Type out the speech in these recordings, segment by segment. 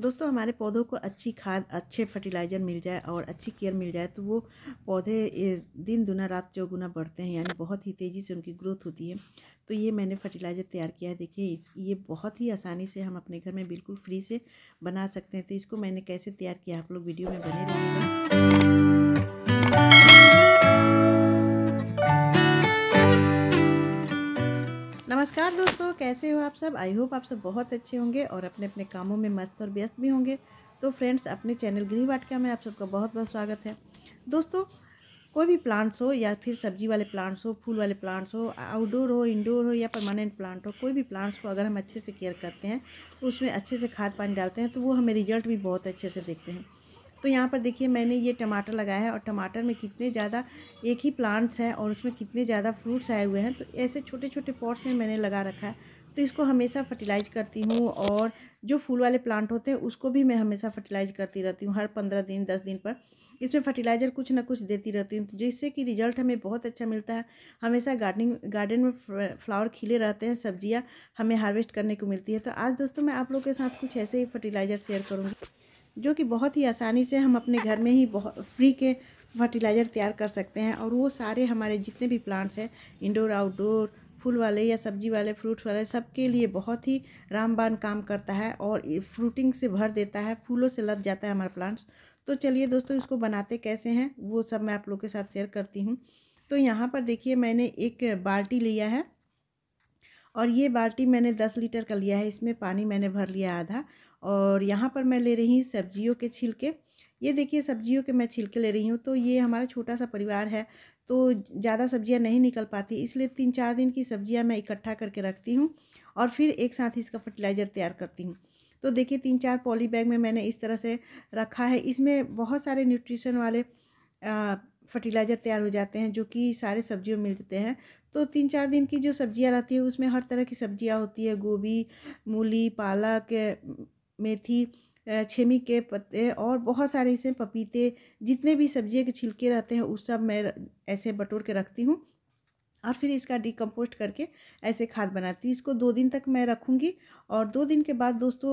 दोस्तों हमारे पौधों को अच्छी खाद अच्छे फर्टिलाइज़र मिल जाए और अच्छी केयर मिल जाए तो वो पौधे दिन दुना रात चौगुना बढ़ते हैं यानी बहुत ही तेज़ी से उनकी ग्रोथ होती है तो ये मैंने फर्टिलाइज़र तैयार किया है देखिए इस ये बहुत ही आसानी से हम अपने घर में बिल्कुल फ्री से बना सकते हैं तो इसको मैंने कैसे तैयार किया आप लोग वीडियो में बने रहेंगे नमस्कार दोस्तों कैसे हो आप सब आई होप आप सब बहुत अच्छे होंगे और अपने अपने कामों में मस्त और व्यस्त भी होंगे तो फ्रेंड्स अपने चैनल गृह वाटिका में आप सबका बहुत बहुत स्वागत है दोस्तों कोई भी प्लांट्स हो या फिर सब्जी वाले प्लांट्स हो फूल वाले प्लांट्स हो आउटडोर हो इंडोर हो या परमानेंट प्लांट हो कोई भी प्लांट्स को अगर हम अच्छे से केयर करते हैं उसमें अच्छे से खाद पानी डालते हैं तो वो हमें रिजल्ट भी बहुत अच्छे से देखते हैं तो यहाँ पर देखिए मैंने ये टमाटर लगाया है और टमाटर में कितने ज़्यादा एक ही प्लांट्स हैं और उसमें कितने ज़्यादा फ्रूट्स आए हुए हैं तो ऐसे छोटे छोटे पॉट्स में मैंने लगा रखा है तो इसको हमेशा फर्टिलाइज करती हूँ और जो फूल वाले प्लांट होते हैं उसको भी मैं हमेशा फर्टिलाइज करती रहती हूँ हर पंद्रह दिन दस दिन पर इसमें फर्टिलाइज़र कुछ ना कुछ देती रहती हूँ तो जिससे कि रिजल्ट हमें बहुत अच्छा मिलता है हमेशा गार्डनिंग गार्डन में फ्लावर खिले रहते हैं सब्जियाँ हमें हार्वेस्ट करने को मिलती है तो आज दोस्तों मैं आप लोग के साथ कुछ ऐसे ही फर्टिलाइज़र शेयर करूँगी जो कि बहुत ही आसानी से हम अपने घर में ही बहुत फ्री के फर्टिलाइज़र तैयार कर सकते हैं और वो सारे हमारे जितने भी प्लांट्स हैं इंडोर आउटडोर फूल वाले या सब्जी वाले फ्रूट वाले सबके लिए बहुत ही रामबान काम करता है और फ्रूटिंग से भर देता है फूलों से लद जाता है हमारा प्लांट्स तो चलिए दोस्तों इसको बनाते कैसे हैं वो सब मैं आप लोग के साथ शेयर करती हूँ तो यहाँ पर देखिए मैंने एक बाल्टी लिया है और ये बाल्टी मैंने दस लीटर का लिया है इसमें पानी मैंने भर लिया आधा और यहाँ पर मैं ले रही हूँ सब्जियों के छिलके ये देखिए सब्जियों के मैं छिलके ले रही हूँ तो ये हमारा छोटा सा परिवार है तो ज़्यादा सब्जियाँ नहीं निकल पाती इसलिए तीन चार दिन की सब्जियाँ मैं इकट्ठा करके रखती हूँ और फिर एक साथ ही इसका फर्टिलाइज़र तैयार करती हूँ तो देखिए तीन चार पॉली बैग में मैंने इस तरह से रखा है इसमें बहुत सारे न्यूट्रिशन वाले आ, फर्टिलाइज़र तैयार हो जाते हैं जो कि सारे सब्जियों में मिल जाते हैं तो तीन चार दिन की जो सब्जियां रहती है उसमें हर तरह की सब्जियां होती है गोभी मूली पालक मेथी छेमी के पत्ते और बहुत सारे इसमें पपीते जितने भी सब्जियों के छिलके रहते हैं उस सब मैं ऐसे बटोर के रखती हूँ और फिर इसका डिकम्पोस्ट करके ऐसे खाद बनाती हूँ इसको दो दिन तक मैं रखूँगी और दो दिन के बाद दोस्तों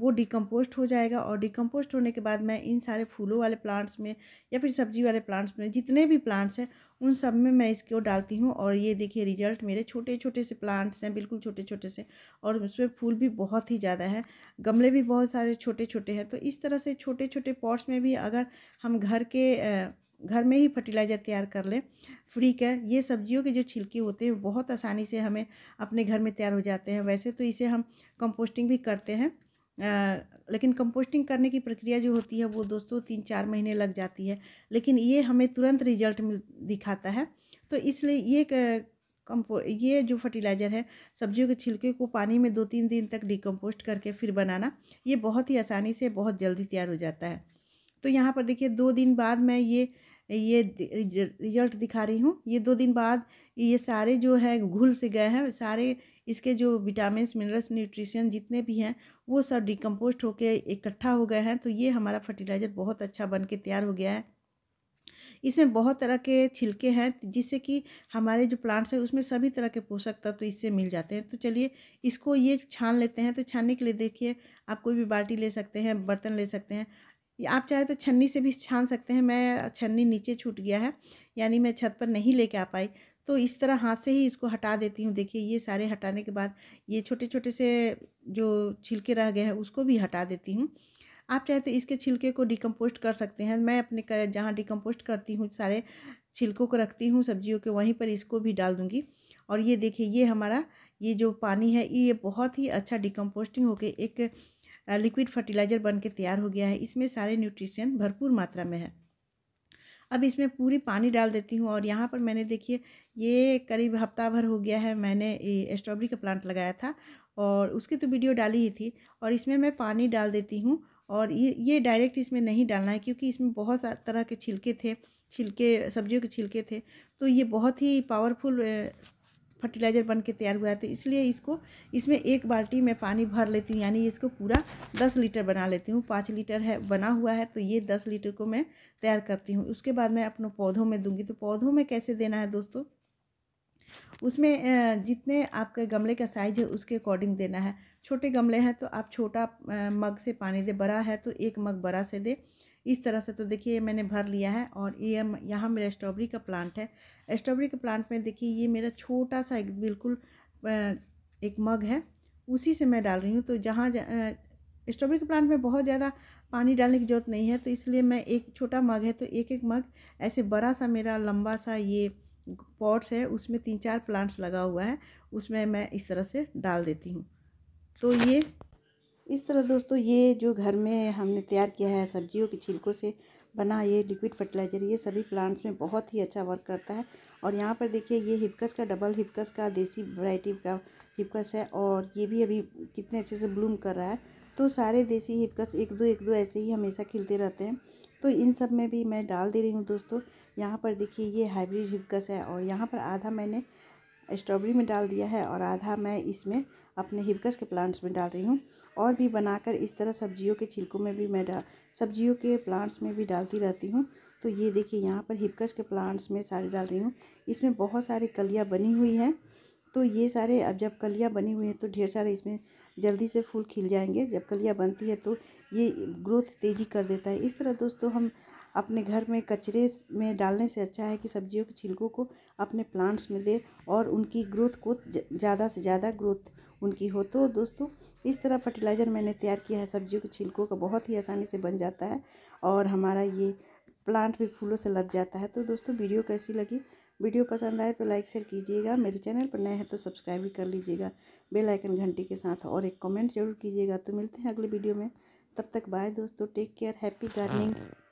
वो डिकम्पोस्ट हो जाएगा और डिकम्पोस्ट होने के बाद मैं इन सारे फूलों वाले प्लांट्स में या फिर सब्जी वाले प्लांट्स में जितने भी प्लांट्स हैं उन सब में मैं इसको डालती हूँ और ये देखिए रिजल्ट मेरे छोटे छोटे से प्लांट्स हैं बिल्कुल छोटे छोटे से और उसमें फूल भी बहुत ही ज़्यादा है गमले भी बहुत सारे छोटे छोटे हैं तो इस तरह से छोटे छोटे पॉट्स में भी अगर हम घर के घर में ही फर्टिलाइज़र तैयार कर लें फ्री का ये सब्जियों के जो छिलके होते हैं बहुत आसानी से हमें अपने घर में तैयार हो जाते हैं वैसे तो इसे हम कंपोस्टिंग भी करते हैं आ, लेकिन कंपोस्टिंग करने की प्रक्रिया जो होती है वो दोस्तों तीन चार महीने लग जाती है लेकिन ये हमें तुरंत रिजल्ट मिल दिखाता है तो इसलिए ये कंपो ये जो फर्टिलाइज़र है सब्जियों के छिलके को पानी में दो तीन दिन तक डिकम्पोस्ट करके फिर बनाना ये बहुत ही आसानी से बहुत जल्दी तैयार हो जाता है तो यहाँ पर देखिए दो दिन बाद मैं ये ये रिजल्ट दिखा रही हूँ ये दो दिन बाद ये सारे जो है घुल से गए हैं सारे इसके जो विटामिन मिनरल्स न्यूट्रिशन जितने भी हैं वो सब डिकम्पोस्ट होकर इकट्ठा हो गए हैं तो ये हमारा फर्टिलाइज़र बहुत अच्छा बन के तैयार हो गया है इसमें बहुत तरह के छिलके हैं जिससे कि हमारे जो प्लांट्स हैं उसमें सभी तरह के पोषक तत्व तो इससे मिल जाते हैं तो चलिए इसको ये छान लेते हैं तो छानने के लिए देखिए आप कोई भी बाल्टी ले सकते हैं बर्तन ले सकते हैं आप चाहे तो छन्नी से भी छान सकते हैं मैं छन्नी नीचे छूट गया है यानी मैं छत पर नहीं लेके आ पाई तो इस तरह हाथ से ही इसको हटा देती हूँ देखिए ये सारे हटाने के बाद ये छोटे छोटे से जो छिलके रह गए हैं उसको भी हटा देती हूँ आप चाहे तो इसके छिलके को डिकम्पोस्ट कर सकते हैं मैं अपने जहाँ डिकम्पोस्ट करती हूँ सारे छिलकों को रखती हूँ सब्जियों के वहीं पर इसको भी डाल दूँगी और ये देखिए ये हमारा ये जो पानी है ये बहुत ही अच्छा डिकम्पोस्टिंग होके एक लिक्विड फर्टिलाइज़र बन के तैयार हो गया है इसमें सारे न्यूट्रिशन भरपूर मात्रा में है अब इसमें पूरी पानी डाल देती हूँ और यहाँ पर मैंने देखिए ये करीब हफ्ता भर हो गया है मैंने स्ट्रॉबेरी का प्लांट लगाया था और उसकी तो वीडियो डाली ही थी और इसमें मैं पानी डाल देती हूँ और ये ये डायरेक्ट इसमें नहीं डालना है क्योंकि इसमें बहुत तरह के छिलके थे छिलके सब्जियों के छिलके थे तो ये बहुत ही पावरफुल फर्टिलाइज़र बन के तैयार हुआ है तो इसलिए इसको इसमें एक बाल्टी में पानी भर लेती हूँ यानी इसको पूरा दस लीटर बना लेती हूँ पाँच लीटर है बना हुआ है तो ये दस लीटर को मैं तैयार करती हूँ उसके बाद मैं अपने पौधों में दूंगी तो पौधों में कैसे देना है दोस्तों उसमें जितने आपके गमले का साइज है उसके अकॉर्डिंग देना है छोटे गमले हैं तो आप छोटा मग से पानी दे बड़ा है तो एक मग बड़ा से दे इस तरह से तो देखिए ये मैंने भर लिया है और ये यहाँ मेरा स्ट्रॉबेरी का प्लांट है स्ट्रॉबेरी के प्लांट में देखिए ये मेरा छोटा सा एक बिल्कुल एक मग है उसी से मैं डाल रही हूँ तो जहाँ स्ट्रॉबेरी के प्लांट में बहुत ज़्यादा पानी डालने की ज़रूरत नहीं है तो इसलिए मैं एक छोटा मग है तो एक एक मग ऐसे बड़ा सा मेरा लंबा सा ये पॉट्स है उसमें तीन चार प्लांट्स लगा हुआ है उसमें मैं इस तरह से डाल देती हूँ तो ये इस तरह दोस्तों ये जो घर में हमने तैयार किया है सब्जियों के छिलकों से बना ये लिक्विड फर्टिलाइज़र ये सभी प्लांट्स में बहुत ही अच्छा वर्क करता है और यहाँ पर देखिए ये हिपकस का डबल हिपकस का देसी वैरायटी का हिपकस है और ये भी अभी कितने अच्छे से ब्लूम कर रहा है तो सारे देसी हिपकस एक दो एक दो ऐसे ही हमेशा खिलते रहते हैं तो इन सब में भी मैं डाल दे रही हूँ दोस्तों यहाँ पर देखिए ये हाइब्रिड हिपकस है और यहाँ पर आधा मैंने स्ट्रॉबेरी में डाल दिया है और आधा मैं इसमें अपने हिबकस के प्लांट्स में डाल रही हूँ और भी बनाकर इस तरह सब्जियों के छिलकों में भी मैं डाल सब्जियों के प्लांट्स में भी डालती रहती हूँ तो ये देखिए यहाँ पर हिबकस के प्लांट्स में सारे डाल रही हूँ इसमें बहुत सारी कलियाँ बनी हुई हैं तो ये सारे अब जब कलियाँ बनी हुई हैं तो ढेर सारे इसमें जल्दी से फूल खिल जाएंगे जब कलियाँ बनती है तो ये ग्रोथ तेज़ी कर देता है इस तरह दोस्तों हम अपने घर में कचरे में डालने से अच्छा है कि सब्जियों के छिलकों को अपने प्लांट्स में दे और उनकी ग्रोथ को ज़्यादा से ज़्यादा ग्रोथ उनकी हो तो दोस्तों इस तरह फर्टिलाइज़र मैंने तैयार किया है सब्जियों के छिलकों का बहुत ही आसानी से बन जाता है और हमारा ये प्लांट भी फूलों से लग जाता है तो दोस्तों वीडियो कैसी लगी वीडियो पसंद आए तो लाइक शेयर कीजिएगा मेरे चैनल पर नए हैं तो सब्सक्राइब भी कर लीजिएगा बेल आइकन घंटी के साथ और एक कमेंट जरूर कीजिएगा तो मिलते हैं अगले वीडियो में तब तक बाय दोस्तों टेक केयर हैप्पी गार्डनिंग